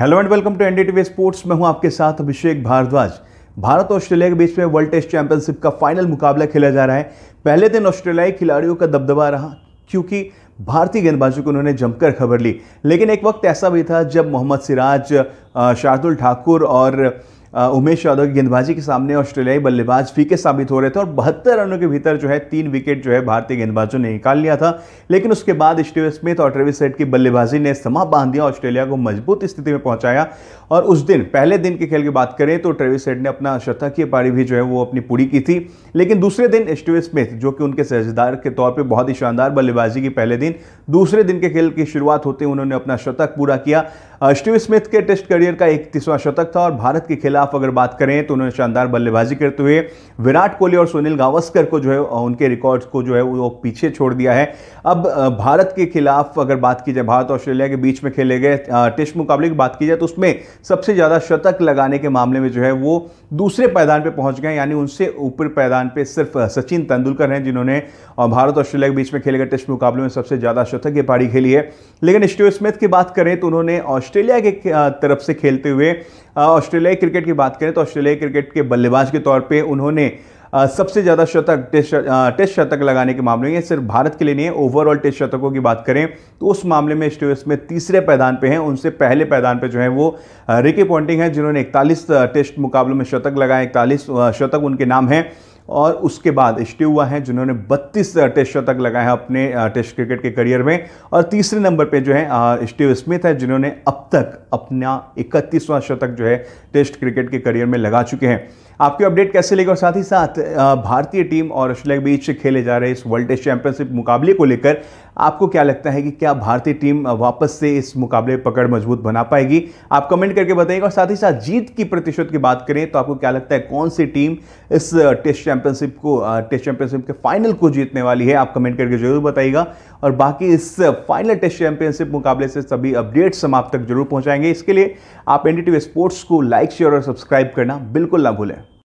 hello and welcome to NDTV sports मैं हूं आपके साथ अभिषेक भारद्वाज भारत और ऑस्ट्रेलिया के बीच में वर्ल्ड टेस्ट चैंपियनशिप का फाइनल मुकाबला खेला जा रहा है पहले दिन ऑस्ट्रेलियाई खिलाड़ियों का दबदबा रहा क्योंकि भारतीय गेंदबाजों को उन्होंने जमकर खबर ली लेकिन एक वक्त ऐसा भी था जब मोहम्मद सिराज शार्दुल ठाकुर और उमेश यादव की गेंदबाजी के सामने ऑस्ट्रेलियाई बल्लेबाज फीके साबित हो रहे थे और बहत्तर रनों के भीतर जो है तीन विकेट जो है भारतीय गेंदबाजों ने निकाल लिया था लेकिन उसके बाद स्टीव स्मिथ और ट्रेविस सेट की बल्लेबाजी ने समा बांध दिया ऑस्ट्रेलिया को मजबूत स्थिति में पहुंचाया और उस दिन पहले दिन के खेल की बात करें तो ट्रेविस सेट ने अपना शतकीय पारी भी जो है वो अपनी पूरी की थी लेकिन दूसरे दिन स्टीव स्मिथ जो कि उनके सहजदार के तौर पर बहुत ही शानदार बल्लेबाजी की पहले दिन दिन दूसरे दिन के खेल की शुरुआत होते ही उन्होंने अपना शतक पूरा किया स्टीव स्मिथ के टेस्ट करियर का इकतीसवां शतक था और भारत के खिलाफ अगर बात करें तो उन्होंने शानदार बल्लेबाजी करते हुए विराट कोहली और सुनील गावस्कर को जो है उनके रिकॉर्ड को जो है वो पीछे छोड़ दिया है अब भारत के खिलाफ अगर बात की जाए भारत ऑस्ट्रेलिया के बीच में खेले गए टेस्ट मुकाबले की बात की जाए तो उसमें सबसे ज़्यादा शतक लगाने के मामले में जो है वो दूसरे पैदान पर पहुँच गए यानी उनसे ऊपर पैदान पर सिर्फ सचिन तेंदुलकर हैं जिन्होंने भारत ऑस्ट्रेलिया के बीच में खेले गए टेस्ट मुकाबले में सबसे सबसे ज़्यादा शतकीय पारी खेली है लेकिन स्टीव स्मिथ की बात करें तो उन्होंने ऑस्ट्रेलिया के तरफ से खेलते हुए ऑस्ट्रेलियाई क्रिकेट की बात करें तो ऑस्ट्रेलियाई क्रिकेट के बल्लेबाज के तौर पर उन्होंने सबसे ज़्यादा शतक टेस्ट टेस्ट शतक लगाने के मामले में सिर्फ भारत के लिए नहीं है ओवरऑल टेस्ट शतकों की बात करें तो उस मामले में स्टीव स्मिथ तीसरे पैदान पे हैं उनसे पहले पैदान पे जो है वो रिकी पॉइंटिंग है जिन्होंने इकतालीस टेस्ट मुकाबलों में शतक लगाए इकतालीस शतक उनके नाम हैं और उसके बाद हुआ हैं जिन्होंने 32 टेस्ट शतक लगाए हैं अपने टेस्ट क्रिकेट के करियर में और तीसरे नंबर पे जो है स्टीव स्मिथ है जिन्होंने अब तक अपना इकतीसवां शतक जो है टेस्ट क्रिकेट के करियर में लगा चुके हैं आपकी अपडेट कैसे लेगा और साथ ही साथ भारतीय टीम और ऑस्ट्रेलिया के बीच खेले जा रहे इस वर्ल्ड टेस्ट चैंपियनशिप मुकाबले को लेकर आपको क्या लगता है कि क्या भारतीय टीम वापस से इस मुकाबले पकड़ मजबूत बना पाएगी आप कमेंट करके बताइएगा और साथ ही साथ जीत की प्रतिशत की बात करें तो आपको क्या लगता है कौन सी टीम इस टेस्ट चैंपियनशिप को टेस्ट चैंपियनशिप के फाइनल को जीतने वाली है आप कमेंट करके जरूर बताइएगा और बाकी इस फाइनल टेस्ट चैंपियनशिप मुकाबले से सभी अपडेट्स हम आप तक जरूर पहुंचाएंगे इसके लिए आप एनडीटीवी स्पोर्ट्स को लाइक शेयर और सब्सक्राइब करना बिल्कुल ना भूलें